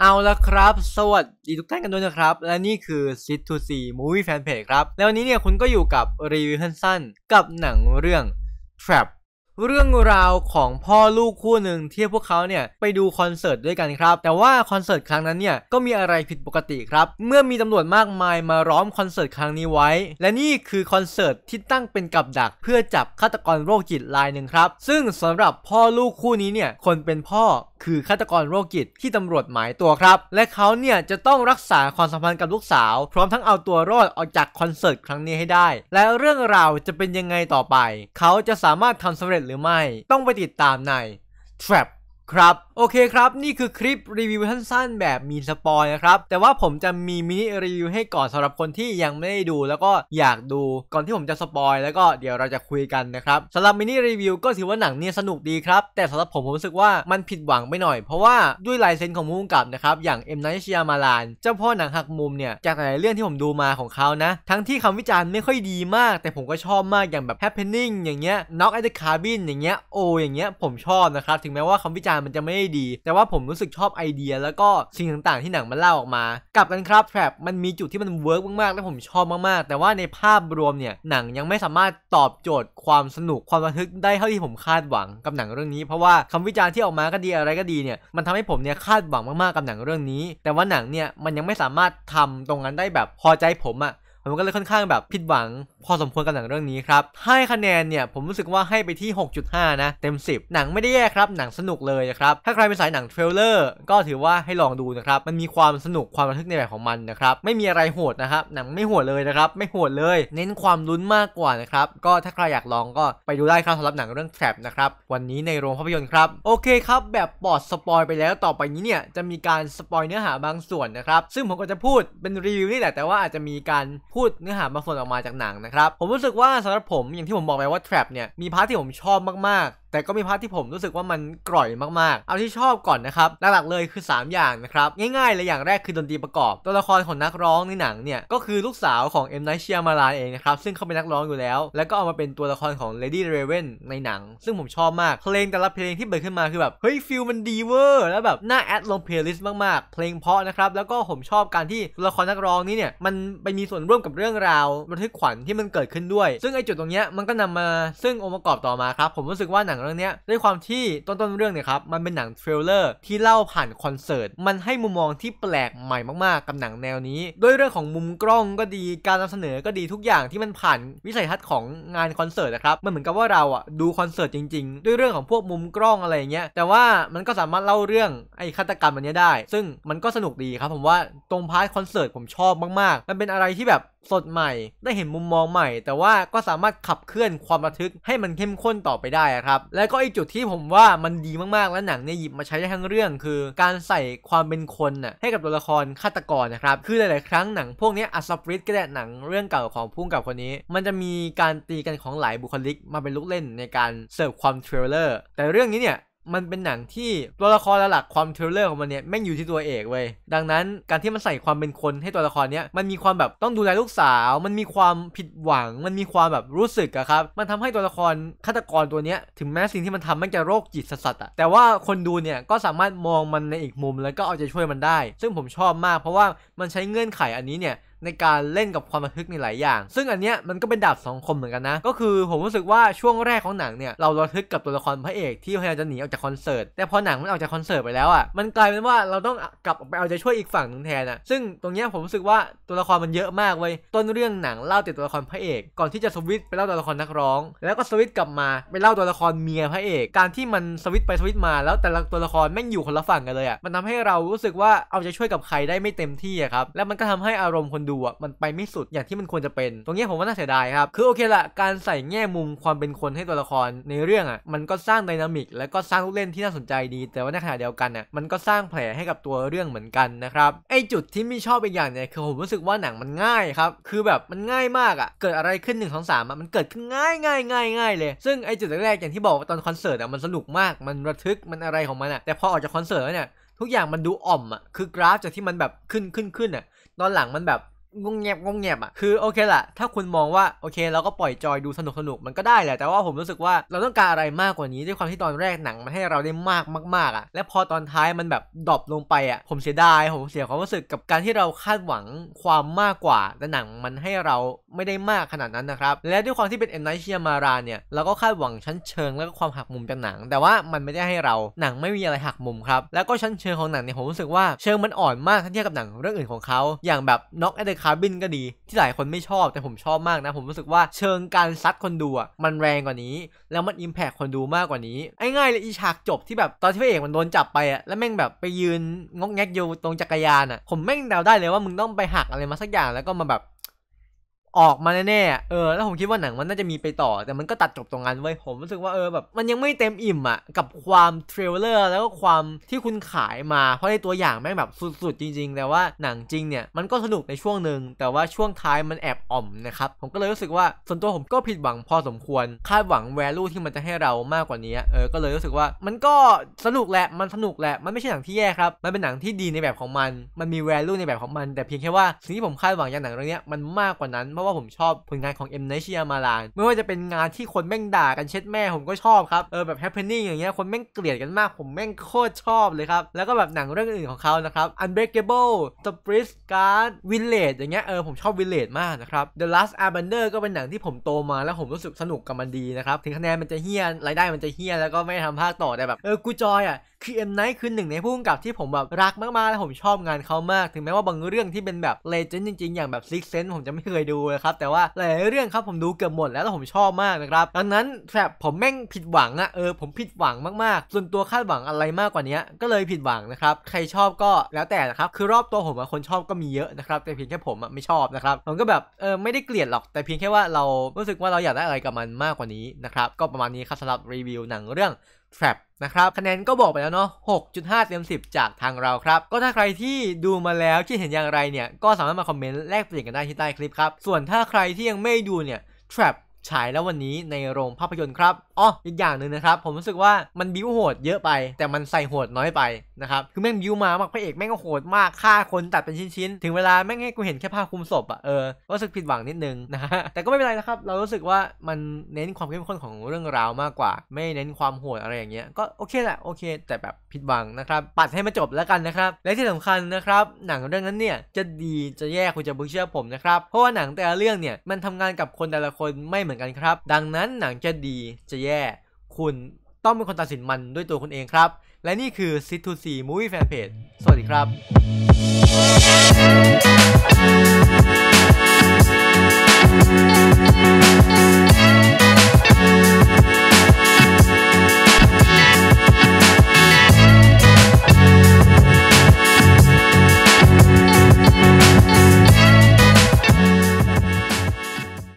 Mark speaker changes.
Speaker 1: เอาละครับ สวัสดีทุกท่านกันด้วยนะครับ และนี่คือ Sit to See Movie Fan Page ครับ แล้ววันนี้เนี่ยคุณก็อยู่กับรีวิวสั้นๆกับหนังเรื่อง Trap เรื่องราวของพ่อลูกคู่หนึ่งที่พวกเขาเนี่ยไปดูคอนเสิร์ตด้วยกันครับ แต่ว่าคอนเสิร์ตครั้งนั้นเนี่ยก็มีอะไรผิดปกติครับ เมื่อมีตำรวจมากมายมาร้อมคอนเสิร์ตครั้งนี้ไว้ และนี่คือคอนเสิร์ตที่ตั้งเป็นกับดัก เพื่อจับฆาตกรโรคจิตรายหนึ่งครับ ซึ่งสำหรับพ่อลูกคู่นี้เนี่ยคนเป็นพ่อคือฆาตกรโรคจิตที่ตำรวจหมายตัวครับ และเขาเนี่ยจะต้องรักษาความสัมพันธ์กับลูกสาว พร้อมทั้งเอาตัวรอดออกจากคอนเสิร์ตครั้งนี้ให้ได้ และเรื่องราวจะเป็นยังไงต่อไป เขาจะสามารถทำสำเร็จหรือไม่ ต้องไปติดตามใน Trap ครับโอเคครับ นี่คือคลิปรีวิวสั้นๆแบบมีสปอยนะครับ แต่ว่าผมจะมีมินิรีวิว ให้ก่อนสำหรับคนที่ยังไม่ได้ดูแล้วก็อยากดูก่อนที่ผมจะสปอยแล้วก็เดี๋ยวเราจะคุยกันนะครับสำหรับมินิรีวิวก็ถือว่าหนังเนี่ยสนุกดีครับ แต่สำหรับผมผมรู้สึกว่ามันผิดหวังไปหน่อย เพราะว่าด้วยลายเซ็นของมุ่งกับนะครับ อย่างเอ็มไนท์ชิยามาลานเจ้าพ่อหนังหักมุมเนี่ยจากหลายเรื่องที่ผมดูมาของเขานะ ทั้งที่คำวิจารณ์ไม่ค่อยดีมาก แต่ผมก็ชอบมากอย่างแบบฮปป p e นิ่งอย่างเงี้ยกไอเดอร์คาร์บินอย่างเงี้ยโออย่างเงี้ยผมชอบนะครับถึงแม้ว่าคำวิจารารมันจะไม่ได้ดี แต่ว่าผมรู้สึกชอบไอเดีย แล้วก็สิ่งต่าง ๆ ที่หนังมันเล่าออกมากลับกันครับแฝดมันมีจุดที่มันเวิร์กมากๆและผมชอบมากๆแต่ว่าในภาพรวมเนี่ยหนังยังไม่สามารถตอบโจทย์ ความสนุกความระทึกได้เท่าที่ผมคาดหวังกับหนังเรื่องนี้เพราะว่าคำวิจารณ์ที่ออกมาก็ดีอะไรก็ดีเนี่ยมันทำให้ผมเนี่ยคาดหวังมากๆกับหนังเรื่องนี้ แต่ว่าหนังเนี่ยมันยังไม่สามารถทำตรงนั้นได้แบบ พอใจผมอะผมก็เลยค่อนข้างแบบผิดหวัง พอสมควรกับหนังเรื่องนี้ครับให้คะแนนเนี่ยผมรู้สึกว่าให้ไปที่ 6.5นะเต็ม 10 หนังไม่ได้แย่ครับ หนังสนุกเลยนะครับถ้าใครเป็นสายหนังเทรลเลอร์ก็ถือว่าให้ลองดูนะครับมันมีความสนุกความระทึกในแบบของมันนะครับไม่มีอะไรโหดนะครับ หนังไม่โหดเลยนะครับไม่โหดเลย เน้นความลุ้นมากกว่านะครับก็ถ้าใครอยากลองก็ไปดูได้ครับสำหรับหนังเรื่องแทรปนะครับวันนี้ในโรงภาพยนตร์ครับโอเคครับแบบปอดสปอยไปแล้วต่อไปนี้เนี่ยจะมีการสปอยเนื้อหาบางส่วนนะครับซึ่งผมก็จะพูดเป็นรีวิวนี่แหละแต่ว่าอาจจะมีการพพูดเนื้อหาบางส่วนออกมาจากหนังนะครับ ผมรู้สึกว่าสำหรับผม อย่างที่ผมบอกไปว่า Trap เนี่ย มีพาร์ทที่ผมชอบมากแต่ก็มีพาร์ทที่ผมรู้สึกว่ามันกร่อยมากๆ เอาที่ชอบก่อนนะครับ หลัก ๆ เลยคือ 3 อย่างนะครับ ง่ายๆเลยอย่างแรกคือดนตรีประกอบ ตัวละครของนักร้องในหนังเนี่ย ก็คือลูกสาวของเอ็มไนเชียมาลาเองนะครับ ซึ่งเขาเป็นนักร้องอยู่แล้ว แล้วก็เอามาเป็นตัวละครของเลดี้เรเวนในหนัง ซึ่งผมชอบมาก เพลงแต่ละเพลงที่เปิดขึ้นมาคือแบบเฮ้ยฟิลมันดีเวอร์แล้วแบบน่าแอดลงเพลย์ลิสต์มากๆ เพลงเพราะนะครับแล้วก็ผมชอบการที่ตัวละครนักร้องนี้เนี่ยมันไปมีส่วนร่วมกับเรื่องราวระทึกขวัญที่มันเกิดขึ้นด้วย ซึ่งไอจุดตรงเนี้ยมันก็นำมาซึ่งองค์ประกอบต่อมาครับผมรู้สึกว่าหนังงเรื่องนี้ด้วยความที่ต้นต้นเรื่องเนี่ยครับมันเป็นหนังเทรลเลอร์ที่เล่าผ่านคอนเสิร์ตมันให้มุมมองที่แปลกใหม่มาก ๆกับหนังแนวนี้ด้วยเรื่องของมุมกล้องก็ดีการนำเสนอก็ดีทุกอย่างที่มันผ่านวิสัยทัศน์ของงานคอนเสิร์ตนะครับมันเหมือนกับว่าเราอ่ะดูคอนเสิร์ตจริงๆ ด้วยเรื่องของพวกมุมกล้องอะไรเงี้ยแต่ว่ามันก็สามารถเล่าเรื่องไอ้ฆาตกรรมมันนี้ได้ ซึ่งมันก็สนุกดีครับผมว่าตรงพาร์ทคอนเสิร์ตผมชอบมากๆ มันเป็นอะไรที่แบบสดใหม่ได้เห็นมุมมองใหม่แต่ว่าก็สามารถขับเคลื่อนความระทึกให้มันเข้มข้นต่อไปได้ครับ แล้วก็อีกจุดที่ผมว่ามันดีมากๆและหนังเนี่ยหยิบมาใช้ได้ทั้งเรื่อง คือ การใส่ความเป็นคนน่ะให้กับตัวละครฆาตกรนะครับคือหลายๆครั้งหนัง พวกนี้อัสปริตก็ได้หนังเรื่องเก่าของพุ่งกับคนนี้ มันจะมีการตีกันของหลายบุคลิกมาเป็นลูกเล่นในการเสิร์ฟความเทรลเลอร์แต่เรื่องนี้เนี่ยมันเป็นหนังที่ตัวละครหลักความเทรลเลอร์ของมันเนี่ยแม่งอยู่ที่ตัวเอกเว้ยดังนั้นการที่มันใส่ความเป็นคนให้ตัวละครเนี้ยมันมีความแบบต้องดูแลลูกสาว มันมีความผิดหวัง มันมีความแบบรู้สึกอะครับมันทำให้ตัวละครฆาตกรตัวเนี้ยถึงแม้สิ่งที่มันทำมันจะโรคจิตสัส์อะแต่ว่าคนดูเนี่ย ก็สามารถมองมันในอีกมุมแล้วก็เอาใจช่วยมันได้ ซึ่งผมชอบมากเพราะว่ามันใช้เงื่อนไขอันนี้เนี่ยในการเล่นกับความระทึกในหลายอย่าง ซึ่งอันเนี้ยมันก็เป็นดาบสองคมเหมือนกันนะก็คือผมรู้สึกว่าช่วงแรกของหนังเนี่ยเราระทึกกับตัวละครพระเอก ที่พยายามจะหนีออกจากคอนเสิร์ตแต่พอหนังมันออกจากคอนเสิร์ตไปแล้วอ่ะมันกลายเป็นว่าเราต้องกลับไปเอาใจช่วยอีกฝั่งนึงแทนอ่ะซึ่งตรงเนี้ยผมรู้สึกว่าตัวละครมันเยอะมากเว้ยต้นเรื่องหนังเล่าแต่ตัวละครพระเอก ก่อนที่จะสวิตไปเล่าตัวละครนักร้อง แล้วก็สวิตกลับมาไปเล่าตัวละครเมียพระเอก การที่มันสวิตไปสวิตมาแล้วแต่ละตัวละครแม่งอยู่คนละฝั่งกันเลยอ่ะมันทำให้เรารู้สึกว่าเอาใจช่วยกับใครได้ไม่เต็มที่อ่ะครับแล้วมันก็ทำให้อารมณ์คนดูอ่ะมันไปไม่สุดอย่างที่มันควรจะเป็น ตรงนี้ผมว่าน่าเสียดายครับ คือโอเคละการใส่แง่มุมความเป็นคนให้ตัวละครในเรื่องอ่ะ มันก็สร้างไดนามิกและก็สร้างลูกเล่นที่น่าสนใจดี แต่ว่าในขณะเดียวกันอ่ะ มันก็สร้างแผลให้กับตัวเรื่องเหมือนกันนะครับ ไอจุดที่ไม่ชอบอีกอย่างเนี่ย คือผมรู้สึกว่าหนังมันง่ายครับ คือแบบมันง่ายมากอ่ะ เกิดอะไรขึ้นหนึ่งสองสามอ่ะ มันเกิดขึ้นง่ายง่ายง่ายง่ายเลย ซึ่งไอจุดแรกๆอย่างที่บอกตอนคอนเสิร์ตอ่ะ มันสนุกมาก มันระทึก มันอะไรของมันอ่ะ แต่พอออกจากคอนเสิร์ตแล้วเนี่ย ทุกอย่างมันดูอ่อมอ่ะคือกราฟจากที่มันแบบขึ้นขึ้นขึ้นอ่ะตอนหลังมันแบบงงเงียบงงเงียบอ่ะคือโอเคแหละถ้าคุณมองว่าโอเคเราก็ปล่อยจอยดูสนุกสนุกมันก็ได้แหละแต่ว่าผมรู้สึกว่าเราต้องการอะไรมากกว่านี้ด้วยความที่ตอนแรกหนังมันให้เราได้มากมากๆอ่ะและพอตอนท้ายมันแบบดรอปลงไปอ่ะผมเสียดายผมเสียความรู้สึกกับการที่เราคาดหวังความมากกว่า แต่หนังมันให้เราไม่ได้มากขนาดนั้นนะครับและด้วยความที่เป็นเอ็นไนเชียมาราเนี่ยเราก็คาดหวังชั้นเชิง แล้วก็ความหักมุมจากหนัง แต่ว่ามันไม่ได้ให้เราหนังไม่มีอะไรหักมุมครับแล้วก็ชั้นเชิงของหนังเนี่ยผมรู้สึกว่าเชิงมันอ่อนมากเทียบกับหนังเรื่องอื่นของเขาอย่างแบบน็อกแอคาร์บินก็ดีที่หลายคนไม่ชอบแต่ผมชอบมากนะผมรู้สึกว่าเชิงการซัดคนดูอะมันแรงกว่านี้แล้วมันอิมแพคคนดูมากกว่านี้ง่ายเลยอีฉากจบที่แบบตอนที่พระเอกมันโดนจับไปอะแล้วแม่งแบบไปยืนงกแงกอยู่ตรงจักรยานอะผมแม่งเดาได้เลยว่ามึงต้องไปหักอะไรมาสักอย่างแล้วก็มาแบบออกมาแน่ๆ เออ แล้วผมคิดว่าหนังมันน่าจะมีไปต่อ แต่มันก็ตัดจบตรงนั้นไว้ ผมรู้สึกว่าเออแบบมันยังไม่เต็มอิ่มอะ่ะ กับความเทรลเลอร์แล้วก็ความที่คุณขายมา เพราะในตัวอย่างแม่งแบบสุดๆ จริงๆ แต่ว่าหนังจริงเนี่ย มันก็สนุกในช่วงหนึ่ง แต่ว่าช่วงท้ายมันแอบอ่อมนะครับ ผมก็เลยรู้สึกว่า ส่วนตัวผมก็ผิดหวังพอสมควร คาดหวังแวลูที่มันจะให้เรามากกว่านี้เออ ก็เลยรู้สึกว่ามันก็สนุกแหละ มันสนุกแหละ มันไม่ใช่หนังที่แย่ครับ มันเป็นหนังที่ดีในแบบของมัน มันมีแวลูในแบบของมัน แต่เพียงแค่ว่าสิ่งที่ผมคาดหวังจากหนังเรื่องนี้มันมากกว่านั้นเพราะว่าผมชอบผลงานของเอ็มไนชิอามารานไม่ว่าจะเป็นงานที่คนแม่งด่ากันเช็ดแม่ผมก็ชอบครับเออแบบแฮปปี้นิ่งอย่างเงี้ยคนแม่งเกลียดกันมากผมแม่งโคตรชอบเลยครับ แล้วก็แบบหนังเรื่องอื่นของเขานะครับ Unbreakable The b r i d g Guard Village อย่างเงี้ยเออผมชอบ Village มากนะครับ The Last Airbender ก็เป็นหนังที่ผมโตมาแล้วผมรู้สึกสนุกกับมันดีนะครับ ถึงคะแนนมันจะเฮี้ยนรายได้มันจะเฮี้ยนแล้วก็ไม่ทำภาคต่อแต่แบบเออกูจอยอ่ะคือเอ็มไนท์คือหนึ่งในผู้กำกับที่ผมแบบรักมากๆและผมชอบงานเขามาก ถึงแม้ว่าบางเรื่องที่เป็นแบบเลเจนด์จริง ๆ อย่างแบบซิกเซนผมจะไม่เคยดูเลครับแต่ว่าหลายเรื่องครับผมดูเกือบหมดแล้วแล้วผมชอบมากนะครับดังนั้นแบบผมแม่งผิดหวังอะเออผมผิดหวังมากๆ ส่วนตัวคาดหวังอะไรมากกว่านี้ก็เลยผิดหวังนะครับใครชอบก็แล้วแต่นะครับคือรอบตัวผมคนชอบก็มีเยอะนะครับแต่เพียงแค่ผมอะไม่ชอบนะครับ ผมก็แบบเออไม่ได้เกลียดหรอก แต่เพียงแค่ว่าเรารู้สึกว่าเราอยากได้อะไรกับมันมากกว่านี้นะครับก็ประมาณนี้ครับสำหรับรีวิวหนังเรื่อง Trap นะครับคะแนนก็บอกไปแล้วเนาะ 6.5 เต็ม 10 จากทางเราครับ ก็ถ้าใครที่ดูมาแล้วคิดเห็นอย่างไรเนี่ย ก็สามารถมาคอมเมนต์แลกเปลี่ยนกันได้ที่ใต้คลิปครับ ส่วนถ้าใครที่ยังไม่ดูเนี่ย Trap ฉายแล้ววันนี้ในโรงภาพยนตร์ครับอ๋ออีกอย่างหนึ่งนะครับผมรู้สึกว่ามันบิวโหดเยอะไป แต่มันใส่โหดน้อยไปนะครับคือแม่งบิวมามากพระเอกแม่งก็โหดมากฆ่าคนตัดเป็นชิ้นๆถึงเวลาแม่งให้กูเห็นแค่ผ้าคลุมศพอะเออรู้สึกผิดหวังนิดนึงนะฮะ แต่ก็ไม่เป็นไรนะครับเรารู้สึกว่ามันเน้นความเข้มข้นของเรื่องราวมากกว่า ไม่เน้นความ โหดอะไรอย่างเงี้ยก็โอเคแหละโอเค แต่แบบผิดหวังนะครับปัดให้มันจบแล้วกันนะครับและที่สำคัญนะครับหนังเรื่องนั้นเนี่ยจะดีจะแย่คุณจะบุ่งเชื่อผมนะครับเพราะว่าหนังแต่ละเรื่องเนี่ยมันทำงานกับคนแต่ละคนไม่เหมือนกันครับ ดังนั้นหนังจะดีจะแยแย่คุณต้องเป็นคนตัดสินมันด้วยตัวคุณเองครับ และนี่คือ Sit to See Movie Fan Page สวัสดีครับ